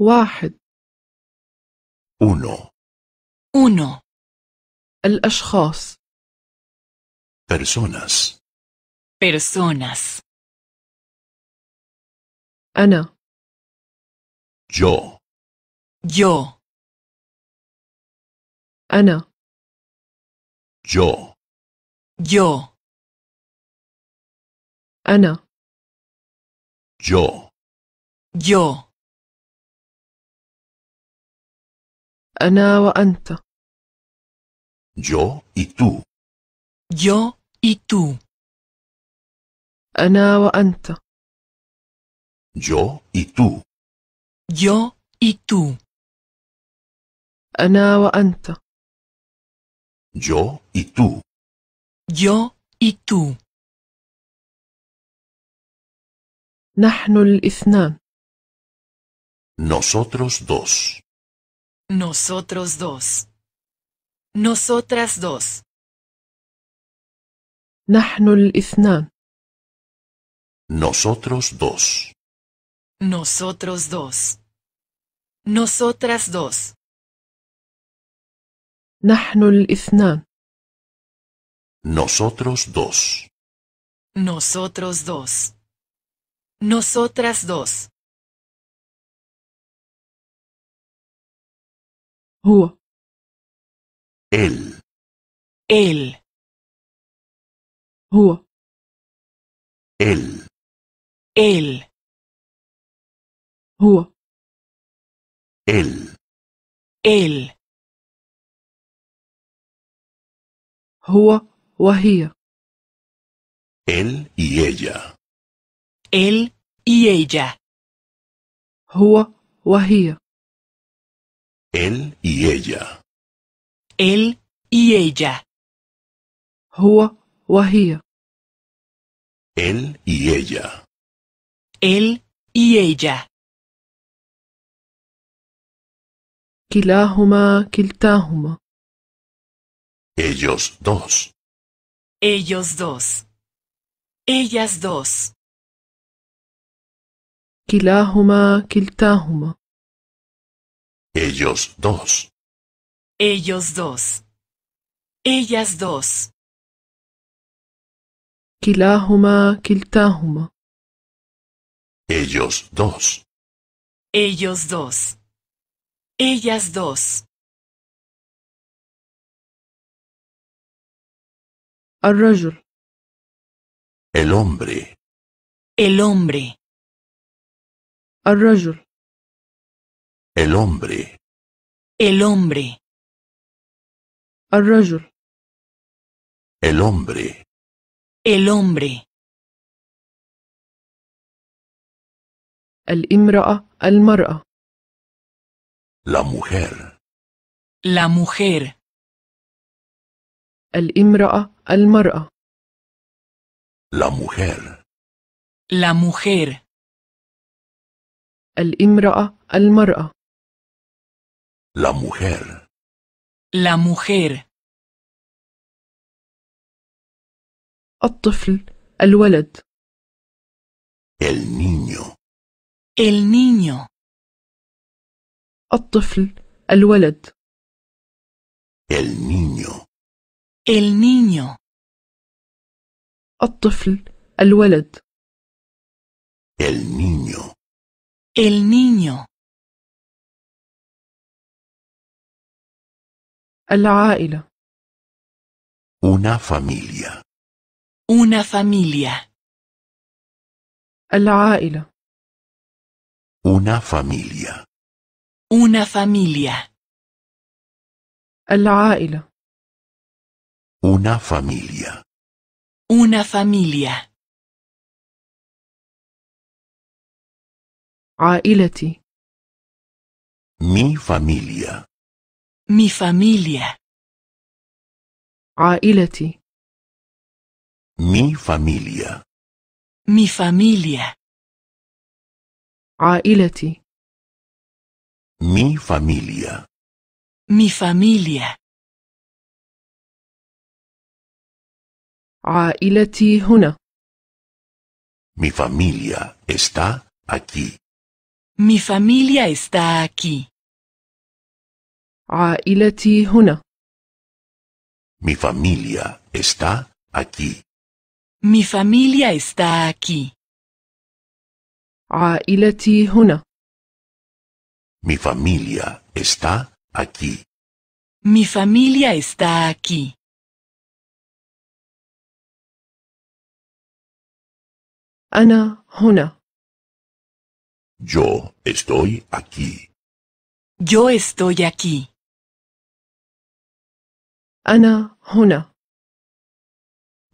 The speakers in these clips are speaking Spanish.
واحد uno el الأشخاص personas personas ana yo yo ana yo yo أنا yo yo أنا وأنت. Yo y tú. Yo y tú. أنا وأنت. Yo y tú. Yo y tú. أنا وأنت. Yo y tú. Yo y tú. نحن الاثنان. Nosotros dos. Nosotros dos. Nosotras dos. نحن الاثنان. Nosotros dos. Nosotros dos. Nosotras dos. نحن الاثنان. Nosotros dos. Nosotros dos. Nosotras dos. هو él él هو él él هو él él هو وهي él y ella él y ella هو وهي Él y ella. Él y ella. Él y ella. Él y ella. Kilahuma kiltahuma. Ellos dos. Ellos dos. Ellas dos. Kilahuma kiltahuma. Ellos dos. Ellos dos. Ellas dos. Kilahuma kiltahuma. Ellos dos. Ellos dos. Ellas dos. arrojul, El hombre. El hombre. El hombre. El hombre. hombre El hombre. El hombre. الامرأة المرأة. La mujer. La mujer. الامرأة المرأة. La mujer. La mujer. الامرأة المرأة. La mujer. La mujer. الطفل الولد. El niño. El niño. الطفل الولد. El niño. El niño. الطفل الولد. El niño. El niño. العائلة Una familia. Una familia. العائلة Una familia. Una familia. العائلة Una familia. Una familia. عائلتي Mi familia. Mi familia. عائلتي. Mi familia. Mi familia. عائلتي. Mi familia. Mi familia. عائلتي هنا. Mi familia está aquí. Mi familia está aquí. Mi familia está aquí. Mi familia está aquí. عائلتي هنا. Mi familia está aquí. Mi familia está aquí. Ana هنا. Yo estoy aquí. Yo estoy aquí. Ana, هنا.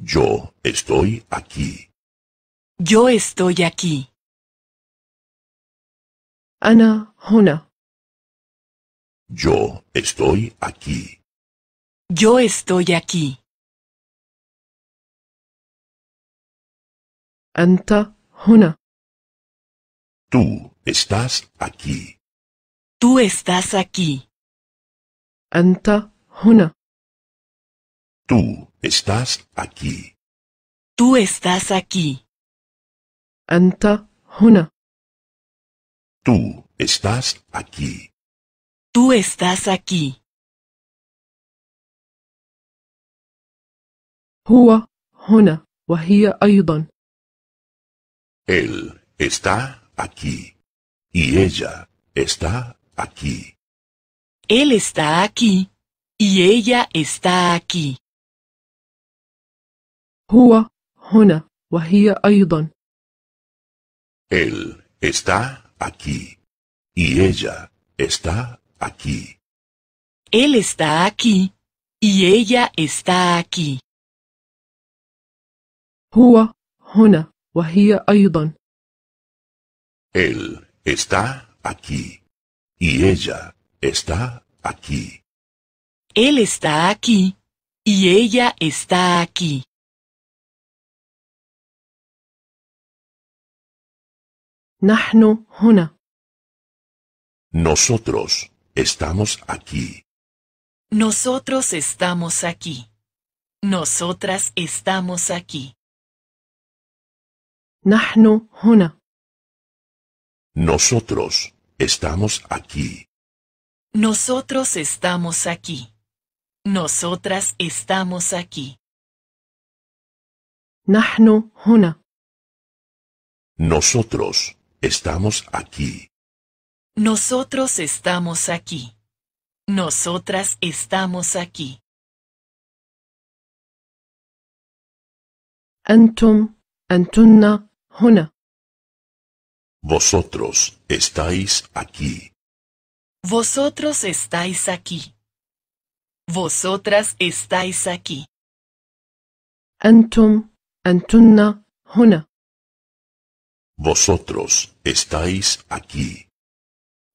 Yo estoy aquí. Yo estoy aquí. Ana, هنا. Yo estoy aquí. Yo estoy aquí. Anta, هنا. Tú estás aquí. Tú estás aquí. Anta, هنا. Tú estás aquí. Tú estás aquí. Anta, huna. Tú estás aquí. Tú estás aquí. huna wa hiya aydan. Él está aquí y ella está aquí. Él está aquí y ella está aquí. هو هنا وهي أيضا. Él está aquí y ella está aquí. Él está aquí y ella está aquí. هو هنا وهي أيضا. Él está aquí y ella está aquí. Él está aquí y ella está aquí. نحن هنا. Nosotros estamos aquí. Nosotros estamos aquí. Nosotras estamos aquí. نحن هنا. Nosotros estamos aquí. Nosotros estamos aquí. Nosotras estamos aquí. نحن هنا. Nosotros Estamos aquí. Nosotros estamos aquí. Nosotras estamos aquí. Antum, antuna, huna. Vosotros estáis aquí. Vosotros estáis aquí. Vosotras estáis aquí. Antum, antuna, huna. Vosotros estáis aquí.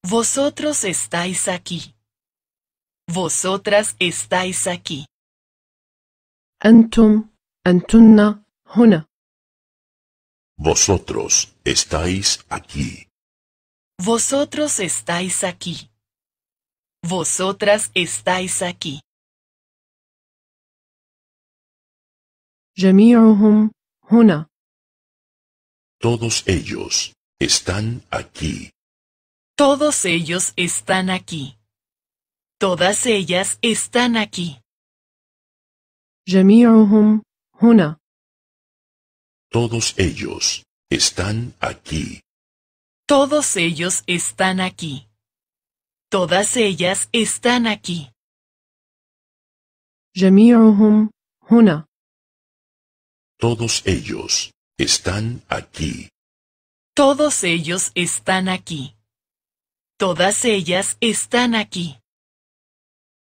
Vosotros estáis aquí. Vosotras estáis aquí. Antun Antunna, huna, Vosotros estáis aquí. Vosotros estáis aquí. Vosotras estáis aquí. جميعهم huna. Todos ellos están aquí. Todos ellos están aquí. Todas ellas están aquí. جميعهم هنا. Todos ellos están aquí. Todos ellos están aquí. Todas ellas están aquí. جميعهم هنا. Todos ellos están aquí. Todos ellos están aquí. Todas ellas están aquí.